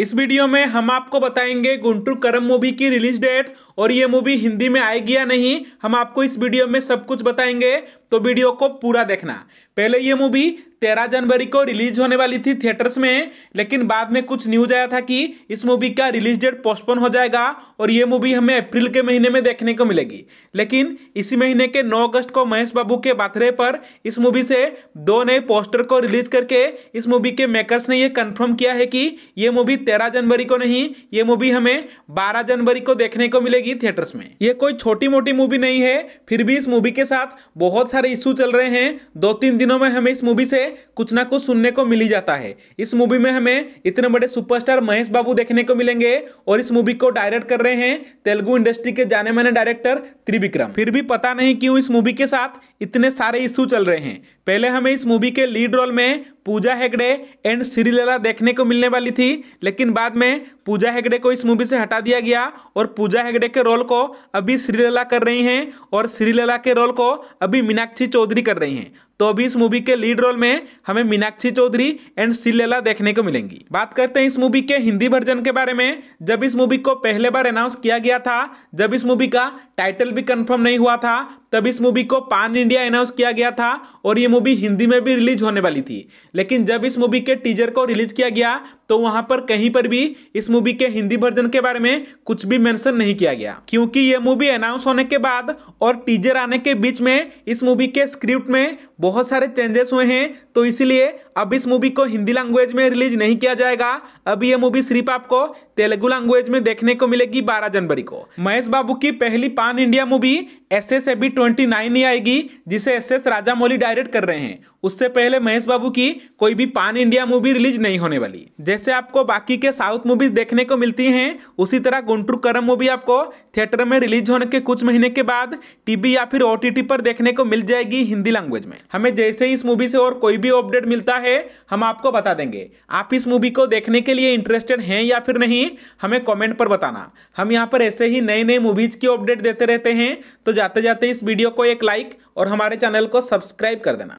इस वीडियो में हम आपको बताएंगे गुंटू करम मूवी की रिलीज डेट और ये मूवी हिंदी में आएगी या नहीं हम आपको इस वीडियो में सब कुछ बताएंगे तो वीडियो को पूरा देखना पहले ये मूवी तेरह जनवरी को रिलीज होने वाली थी थिएटर्स में लेकिन बाद में कुछ न्यूज आया था कि इस मूवी का रिलीज डेट पोस्टपोन हो जाएगा और ये मूवी हमें अप्रैल के महीने में देखने को मिलेगी लेकिन इसी महीने के 9 अगस्त को महेश बाबू के बाथरे पर इस मूवी से दो नए पोस्टर को रिलीज करके इस मूवी के मेकर्स ने यह कन्फर्म किया है कि ये मूवी तेरह जनवरी को नहीं ये मूवी हमें बारह जनवरी को देखने को मिलेगी थिएटर्स में ये कोई छोटी मोटी मूवी नहीं है फिर भी इस मूवी के साथ बहुत सारे सारे इशू चल रहे हैं दो तीन दिनों में हमें इस मूवी से कुछ ना कुछ सुनने को मिल ही जाता है इस मूवी में हमें इतने बड़े सुपरस्टार महेश बाबू देखने को मिलेंगे और इस मूवी को डायरेक्ट कर रहे हैं तेलुगु इंडस्ट्री के जाने माने डायरेक्टर त्रिविक्रम फिर भी पता नहीं क्यों इस मूवी के साथ इतने सारे इशू चल रहे हैं पहले हमें इस मूवी के लीड रोल में पूजा हेगड़े एंड श्रीलीला देखने को मिलने वाली थी लेकिन बाद में पूजा हेगड़े को इस मूवी से हटा दिया गया और पूजा हेगड़े के रोल को अभी श्रीलीला कर रही हैं और श्रीलीला के रोल को अभी मीना मीनाक्षी चौधरी कर रही हैं तो अभी इस मूवी के लीड रोल में हमें मीनाक्षी चौधरी एंड सिलेला देखने को मिलेंगी बात करते हैं इस मूवी के हिंदी वर्जन के बारे में जब इस मूवी को पहले बार अनाउंस किया गया था जब इस मूवी का टाइटल भी कंफर्म नहीं हुआ था तब इस मूवी को पान इंडिया अनाउंस किया गया था और ये मूवी हिंदी में भी रिलीज होने वाली थी लेकिन जब इस मूवी के टीजर को रिलीज किया गया तो वहां पर कहीं पर भी इस मूवी के हिंदी वर्जन के बारे में कुछ भी मेंशन नहीं किया गया क्योंकि ये मूवी अनाउंस होने के बाद और टीजर आने के बीच में इस मूवी के स्क्रिप्ट में बहुत सारे चेंजेस हुए हैं तो इसीलिए अब इस मूवी को हिंदी लैंग्वेज में रिलीज नहीं किया जाएगा अब ये मूवी सिर्फ आपको तेलुगु लैंग्वेज में देखने को मिलेगी बारह जनवरी को महेश बाबू की पहली pan India movie S S AB 2029 ही आएगी जिसे एस एस राजामौली डायरेक्ट कर रहे हैं उससे पहले महेश बाबू की कोई भी पान इंडिया मूवी रिलीज नहीं होने वाली जैसे आपको बाकी के साउथ मूवीज देखने को मिलती हैं उसी तरह गुंटू करम मूवी आपको थिएटर में रिलीज होने के कुछ महीने के बाद टीवी या फिर ओ पर देखने को मिल जाएगी हिंदी लैंग्वेज में हमें जैसे ही इस मूवी से और कोई भी अपडेट मिलता है हम आपको बता देंगे आप इस मूवी को देखने के लिए इंटरेस्टेड हैं या फिर नहीं हमें कॉमेंट पर बताना हम यहाँ पर ऐसे ही नए नए मूवीज की अपडेट देते रहते हैं तो जाते जाते इस वीडियो को एक लाइक और हमारे चैनल को सब्सक्राइब कर देना